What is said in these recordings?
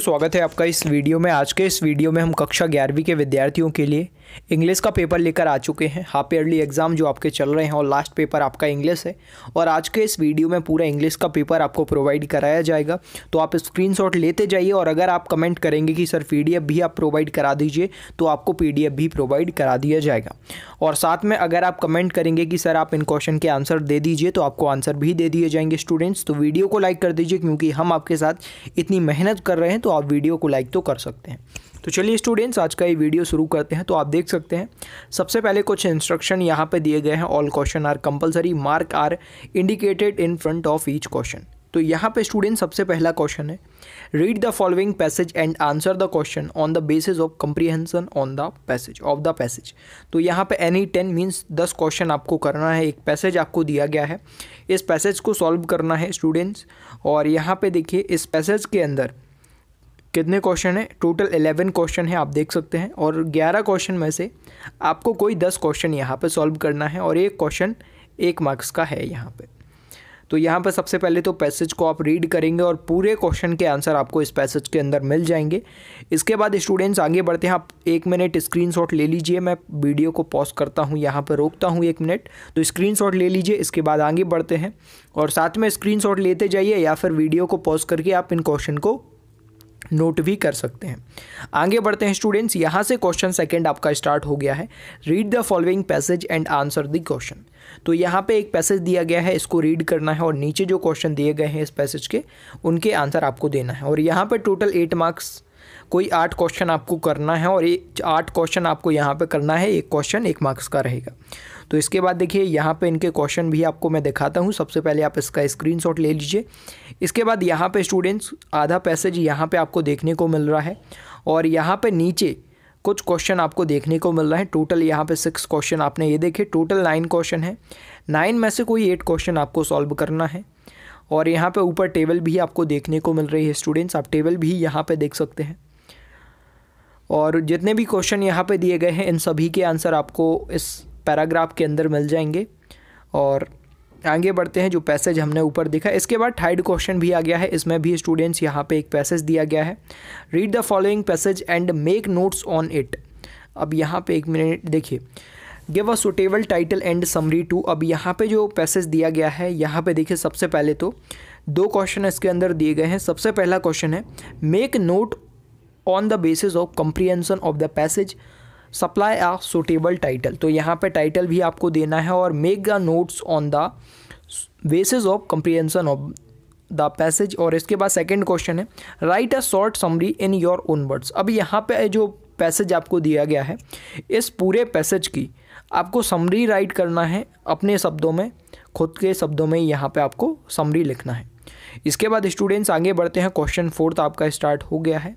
स्वागत है आपका इस वीडियो में आज के इस वीडियो में हम कक्षा ग्यारहवीं के विद्यार्थियों के लिए इंग्लिश का पेपर लेकर आ चुके हैं हाफ ईयरली एग्ज़ाम जो आपके चल रहे हैं और लास्ट पेपर आपका इंग्लिश है और आज के इस वीडियो में पूरा इंग्लिश का पेपर आपको प्रोवाइड कराया जाएगा तो आप स्क्रीनशॉट लेते जाइए और अगर आप कमेंट करेंगे कि सर पीडीएफ भी आप प्रोवाइड करा दीजिए तो आपको पी भी प्रोवाइड करा दिया जाएगा और साथ में अगर आप कमेंट करेंगे कि सर आप इन क्वेश्चन के आंसर दे दीजिए तो आपको आंसर भी दे दिए जाएंगे स्टूडेंट्स तो वीडियो को लाइक कर दीजिए क्योंकि हम आपके साथ इतनी मेहनत कर रहे हैं तो आप वीडियो को लाइक तो कर सकते हैं तो चलिए स्टूडेंट्स आज का ये वीडियो शुरू करते हैं तो आप देख सकते हैं सबसे पहले कुछ इंस्ट्रक्शन यहाँ पर दिए गए हैं all question are compulsory mark are indicated in front of each question तो यहाँ पे स्टूडेंट सबसे पहला क्वेश्चन है read the following passage and answer the question on the basis of comprehension on the passage of the passage तो यहाँ पे any ten means दस क्वेश्चन आपको करना है एक पैसेज आपको दिया गया है इस पैसेज को सॉल्व करना है स्टूडेंट्स और यहाँ पे देखिए इस पैसेज के अंदर कितने क्वेश्चन हैं टोटल एलेवन क्वेश्चन है आप देख सकते हैं और ग्यारह क्वेश्चन में से आपको कोई दस क्वेश्चन यहाँ पर सॉल्व करना है और एक क्वेश्चन एक मार्क्स का है यहाँ पर तो यहाँ पर सबसे पहले तो पैसेज को आप रीड करेंगे और पूरे क्वेश्चन के आंसर आपको इस पैसेज के अंदर मिल जाएंगे इसके बाद स्टूडेंट्स आगे बढ़ते हैं आप एक मिनट स्क्रीनशॉट ले लीजिए मैं वीडियो को पॉज करता हूँ यहाँ पर रोकता हूँ एक मिनट तो स्क्रीनशॉट ले लीजिए इसके बाद आगे बढ़ते हैं और साथ में स्क्रीन लेते जाइए या फिर वीडियो को पॉज करके आप इन क्वेश्चन को नोट भी कर सकते हैं आगे बढ़ते हैं स्टूडेंट्स यहाँ से क्वेश्चन सेकंड आपका स्टार्ट हो गया है read the following passage and answer the question तो यहाँ पे एक पैसेज दिया गया है इसको रीड करना है और नीचे जो क्वेश्चन दिए गए हैं इस पैसेज के उनके आंसर आपको देना है और यहाँ पर टोटल एट मार्क्स कोई आठ क्वेश्चन आपको करना है और एक आठ क्वेश्चन आपको यहाँ पे करना है एक क्वेश्चन एक मार्क्स का रहेगा तो इसके बाद देखिए यहाँ पे इनके क्वेश्चन भी आपको मैं दिखाता हूँ सबसे पहले आप इसका स्क्रीन ले लीजिए इसके बाद यहाँ पर स्टूडेंट्स आधा पैसेज यहाँ पर आपको देखने को मिल रहा है और यहाँ पर नीचे कुछ क्वेश्चन आपको देखने को मिल रहा है टोटल यहाँ पे सिक्स क्वेश्चन आपने ये देखे टोटल नाइन क्वेश्चन है नाइन में से कोई एट क्वेश्चन आपको सॉल्व करना है और यहाँ पे ऊपर टेबल भी आपको देखने को मिल रही है स्टूडेंट्स आप टेबल भी यहाँ पे देख सकते हैं और जितने भी क्वेश्चन यहाँ पे दिए गए हैं इन सभी के आंसर आपको इस पैराग्राफ के अंदर मिल जाएंगे और आगे बढ़ते हैं जो पैसेज हमने ऊपर देखा इसके बाद थर्ड क्वेश्चन भी आ गया है इसमें भी स्टूडेंट्स यहाँ पे एक पैसेज दिया गया है read the following passage and make notes on it अब यहाँ पे एक मिनट देखिए give a suitable title and summary to अब यहाँ पे जो पैसेज दिया गया है यहाँ पे देखिए सबसे पहले तो दो क्वेश्चन इसके अंदर दिए गए हैं सबसे पहला क्वेश्चन है make note on the basis of comprehension of the passage supply a suitable title तो यहाँ पे टाइटल भी आपको देना है और make the notes on the basis of comprehension of the passage और इसके बाद सेकेंड क्वेश्चन है write a short summary in your own words अब यहाँ पे जो पैसेज आपको दिया गया है इस पूरे पैसेज की आपको समरी राइट करना है अपने शब्दों में खुद के शब्दों में यहाँ पे आपको समरी लिखना है इसके बाद स्टूडेंट्स आगे बढ़ते हैं क्वेश्चन फोर्थ आपका स्टार्ट हो गया है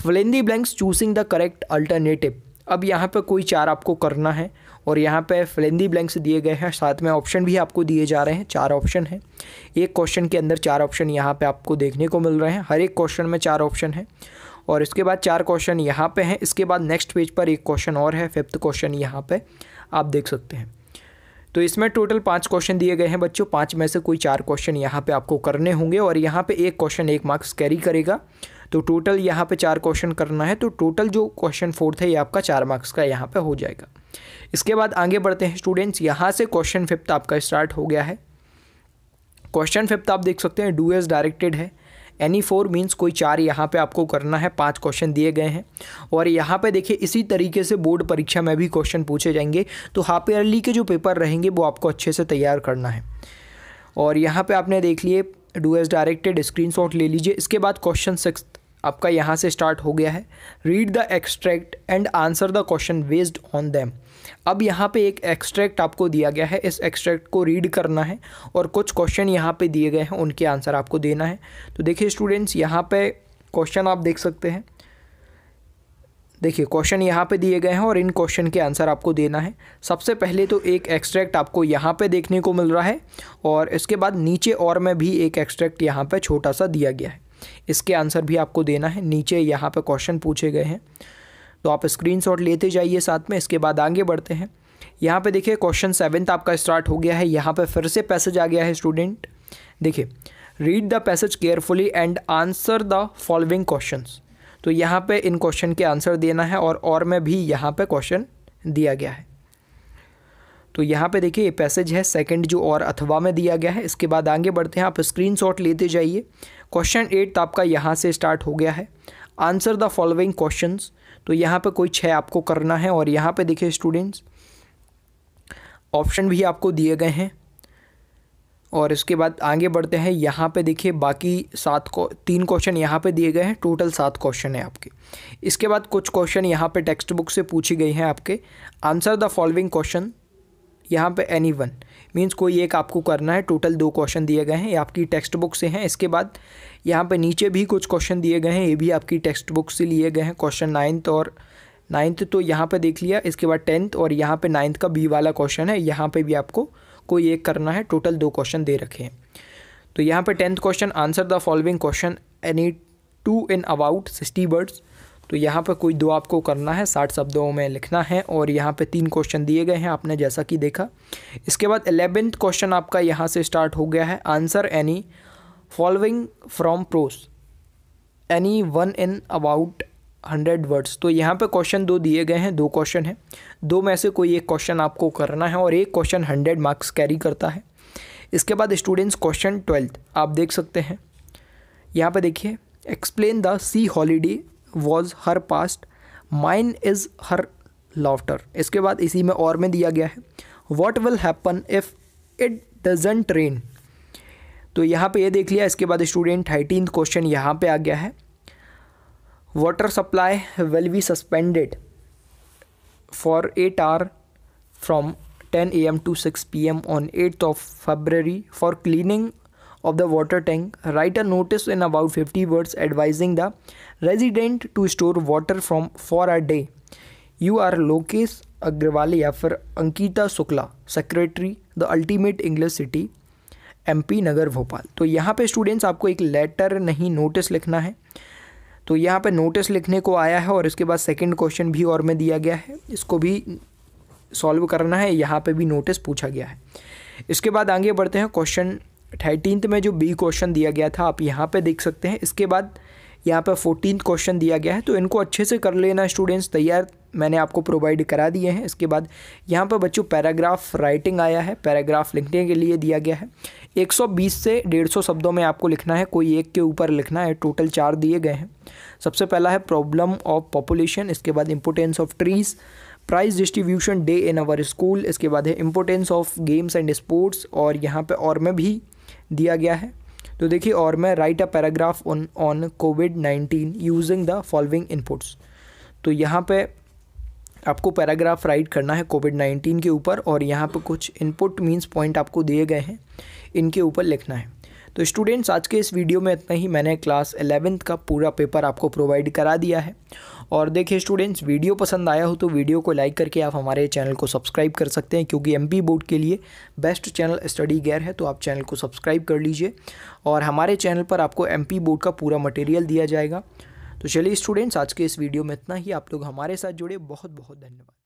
fill in the blanks choosing the correct alternative अब यहाँ पर कोई चार आपको करना है और यहाँ पे फ्लेंदी ब्लैंक्स दिए गए हैं साथ में ऑप्शन भी आपको दिए जा रहे हैं चार ऑप्शन हैं एक क्वेश्चन के अंदर चार ऑप्शन यहाँ पे आपको देखने को मिल रहे हैं हर एक क्वेश्चन में चार ऑप्शन है और इसके बाद चार क्वेश्चन यहाँ पे हैं इसके बाद नेक्स्ट पेज पर एक क्वेश्चन और है फिफ्थ क्वेश्चन यहाँ पर आप देख सकते हैं तो इसमें टोटल पाँच क्वेश्चन दिए गए हैं बच्चों पाँच में से कोई चार क्वेश्चन यहाँ पर आपको करने होंगे और यहाँ पर एक क्वेश्चन एक मार्क्स कैरी करेगा तो टोटल यहाँ पे चार क्वेश्चन करना है तो टोटल जो क्वेश्चन फोर्थ है ये आपका चार मार्क्स का यहाँ पे हो जाएगा इसके बाद आगे बढ़ते हैं स्टूडेंट्स यहाँ से क्वेश्चन फिफ्थ आपका स्टार्ट हो गया है क्वेश्चन फिफ्थ आप देख सकते हैं डू एज डायरेक्टेड है एनी फोर मीन्स कोई चार यहाँ पे आपको करना है पांच क्वेश्चन दिए गए हैं और यहाँ पे देखिए इसी तरीके से बोर्ड परीक्षा में भी क्वेश्चन पूछे जाएंगे तो हाफ ईयरली के जो पेपर रहेंगे वो आपको अच्छे से तैयार करना है और यहाँ पे आपने देख लिए डू एज डायरेक्टेड स्क्रीनशॉट ले लीजिए इसके बाद क्वेश्चन सिक्स आपका यहाँ से स्टार्ट हो गया है read the extract and answer the question based on them अब यहाँ पे एक एक्सट्रैक्ट आपको दिया गया है इस एक्सट्रैक्ट को रीड करना है और कुछ क्वेश्चन यहाँ पे दिए गए हैं उनके आंसर आपको देना है तो देखिए स्टूडेंट्स यहाँ पे क्वेश्चन आप देख सकते हैं देखिए क्वेश्चन यहाँ पे दिए गए हैं और इन क्वेश्चन के आंसर आपको देना है सबसे पहले तो एक एक्सट्रैक्ट आपको यहाँ पे देखने को मिल रहा है और इसके बाद नीचे और में भी एक एक्सट्रैक्ट यहाँ पे छोटा सा दिया गया है इसके आंसर भी आपको देना है नीचे यहाँ पर क्वेश्चन पूछे गए हैं तो आप स्क्रीन लेते जाइए साथ में इसके बाद आगे बढ़ते हैं यहाँ पे देखिए क्वेश्चन सेवन्थ आपका स्टार्ट हो गया है यहाँ पे फिर से पैसेज आ गया है स्टूडेंट देखिए read the passage carefully and answer the following question तो यहाँ पे इन क्वेश्चन के आंसर देना है और और में भी यहाँ पे क्वेश्चन दिया गया है तो यहाँ पे देखिए ये पैसेज है सेकंड जो और अथवा में दिया गया है इसके बाद आगे बढ़ते हैं आप स्क्रीन लेते जाइए क्वेश्चन एट तो आपका यहाँ से स्टार्ट हो गया है आंसर द फॉलोइंग क्वेश्चन तो यहाँ पे कोई छः आपको करना है और यहाँ पे देखिए स्टूडेंट्स ऑप्शन भी आपको दिए गए हैं और इसके बाद आगे बढ़ते हैं यहाँ पे देखिए बाकी सात को तीन क्वेश्चन यहाँ पे दिए गए हैं टोटल सात क्वेश्चन है आपके इसके बाद कुछ क्वेश्चन यहाँ पे टेक्स्ट बुक से पूछी गई हैं आपके आंसर द फॉलोइंग क्वेश्चन यहाँ पे एनी वन मीन्स कोई एक आपको करना है टोटल दो क्वेश्चन दिए गए हैं ये आपकी टेक्स्ट बुक से हैं इसके बाद यहाँ पे नीचे भी कुछ क्वेश्चन दिए गए हैं ये भी आपकी टेक्स्ट बुक से लिए गए हैं क्वेश्चन नाइन्थ और नाइन्थ तो यहाँ पे देख लिया इसके बाद टेंथ और यहाँ पर नाइन्थ का बी वाला क्वेश्चन है यहाँ पर भी आपको कोई एक करना है टोटल दो क्वेश्चन दे रखे हैं तो यहाँ पर tenth question answer the following question any two in about sixty words तो यहाँ पर कोई दो आपको करना है साठ शब्दों में लिखना है और यहाँ पे तीन क्वेश्चन दिए गए हैं आपने जैसा कि देखा इसके बाद एलेवेंथ क्वेश्चन आपका यहाँ से स्टार्ट हो गया है answer any following from prose any one in about hundred words तो यहाँ पे क्वेश्चन दो दिए गए हैं दो क्वेश्चन हैं दो में से कोई एक क्वेश्चन आपको करना है और एक क्वेश्चन हंड्रेड मार्क्स कैरी करता है इसके बाद स्टूडेंट्स क्वेश्चन ट्वेल्थ आप देख सकते हैं यहाँ पे देखिए explain the sea holiday was her past mine is her laughter इसके बाद इसी में और में दिया गया है what will happen if it doesn't rain तो यहाँ पे ये यह देख लिया इसके बाद स्टूडेंट थर्टीन क्वेश्चन यहाँ पे आ गया है water supply will be suspended for eight hours from ten A M to six P M on eighth of February for cleaning of the water tank, write a notice in about 50 words advising the resident to store water from for a day. You are Lokesh Agrawal या फिर Ankita Shukla secretary the ultimate English city MP Nagar Bhopal तो यहाँ पे students आपको एक letter नहीं notice लिखना है तो यहाँ पे नोटिस लिखने को आया है और इसके बाद सेकंड क्वेश्चन भी और में दिया गया है इसको भी सॉल्व करना है यहाँ पे भी नोटिस पूछा गया है इसके बाद आगे बढ़ते हैं क्वेश्चन थर्टीनथ में जो बी क्वेश्चन दिया गया था आप यहाँ पे देख सकते हैं इसके बाद यहाँ पर फोर्टीन क्वेश्चन दिया गया है तो इनको अच्छे से कर लेना स्टूडेंट्स तैयार मैंने आपको प्रोवाइड करा दिए हैं इसके बाद यहाँ पर बच्चों पैराग्राफ राइटिंग आया है पैराग्राफ लिखने के लिए दिया गया है 120 से 150 शब्दों में आपको लिखना है कोई एक के ऊपर लिखना है टोटल चार दिए गए हैं सबसे पहला है प्रॉब्लम ऑफ पॉपुलेशन इसके बाद importance of trees prize distribution day in our school इसके बाद है importance of games and sports और यहाँ पर और में भी दिया गया है तो देखिए और मैं write a paragraph on on COVID nineteen using the following inputs तो यहाँ पे आपको पैराग्राफ राइट करना है कोविड नाइन्टीन के ऊपर और यहाँ पे कुछ इनपुट मीन्स पॉइंट आपको दिए गए हैं इनके ऊपर लिखना है तो स्टूडेंट्स आज के इस वीडियो में इतना ही मैंने क्लास एलेवेंथ का पूरा पेपर आपको प्रोवाइड करा दिया है और देखिए स्टूडेंट्स वीडियो पसंद आया हो तो वीडियो को लाइक करके आप हमारे चैनल को सब्सक्राइब कर सकते हैं क्योंकि एम बोर्ड के लिए बेस्ट चैनल स्टडी गेयर है तो आप चैनल को सब्सक्राइब कर लीजिए और हमारे चैनल पर आपको एम बोर्ड का पूरा मटेरियल दिया जाएगा तो चलिए स्टूडेंट्स आज के इस वीडियो में इतना ही आप लोग हमारे साथ जुड़े बहुत बहुत धन्यवाद